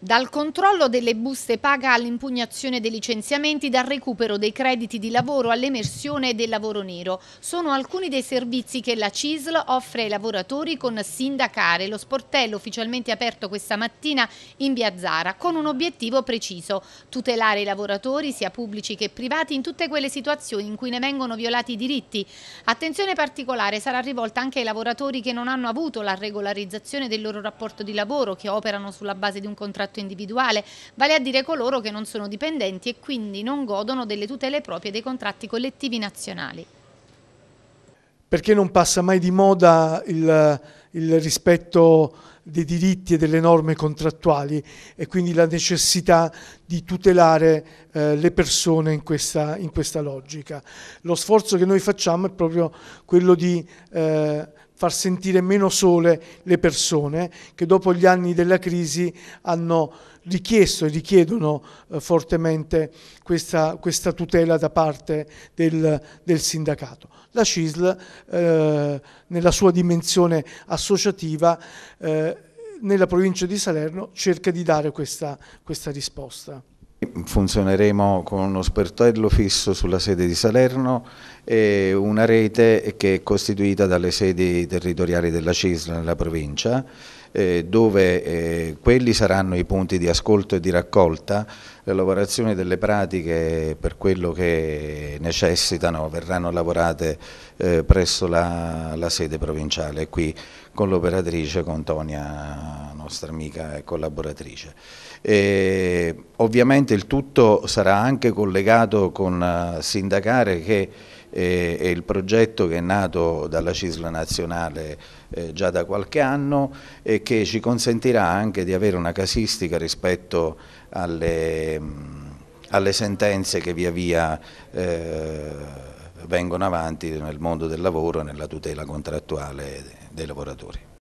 Dal controllo delle buste paga all'impugnazione dei licenziamenti, dal recupero dei crediti di lavoro all'emersione del lavoro nero, sono alcuni dei servizi che la CISL offre ai lavoratori con Sindacare, lo sportello ufficialmente aperto questa mattina in Via Zara, con un obiettivo preciso, tutelare i lavoratori, sia pubblici che privati, in tutte quelle situazioni in cui ne vengono violati i diritti. Attenzione particolare sarà rivolta anche ai lavoratori che non hanno avuto la regolarizzazione del loro rapporto di lavoro, che operano sulla base di un contratto contratto individuale, vale a dire coloro che non sono dipendenti e quindi non godono delle tutele proprie dei contratti collettivi nazionali. Perché non passa mai di moda il, il rispetto dei diritti e delle norme contrattuali e quindi la necessità di tutelare eh, le persone in questa, in questa, logica. Lo sforzo che noi facciamo è proprio quello di eh, far sentire meno sole le persone che dopo gli anni della crisi hanno richiesto e richiedono eh, fortemente questa, questa, tutela da parte del, del sindacato. La CISL eh, nella sua dimensione associativa eh, nella provincia di Salerno cerca di dare questa, questa risposta. Funzioneremo con uno spertello fisso sulla sede di Salerno una rete che è costituita dalle sedi territoriali della CISL nella provincia eh, dove eh, quelli saranno i punti di ascolto e di raccolta, l'elaborazione delle pratiche per quello che necessitano verranno lavorate eh, presso la, la, sede provinciale qui con l'operatrice, con Tonia, nostra amica e collaboratrice. E, ovviamente il tutto sarà anche collegato con sindacare che e, e il progetto che è nato dalla CISLA nazionale eh, già da qualche anno e che ci consentirà anche di avere una casistica rispetto alle, alle sentenze che via via eh, vengono avanti nel mondo del lavoro e nella tutela contrattuale dei lavoratori.